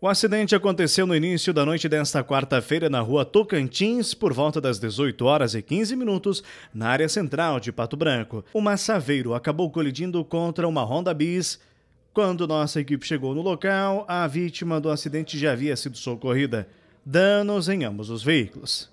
O acidente aconteceu no início da noite desta quarta-feira na rua Tocantins, por volta das 18 horas e 15 minutos, na área central de Pato Branco. O Massaveiro acabou colidindo contra uma Honda Bis. Quando nossa equipe chegou no local, a vítima do acidente já havia sido socorrida. Danos em ambos os veículos.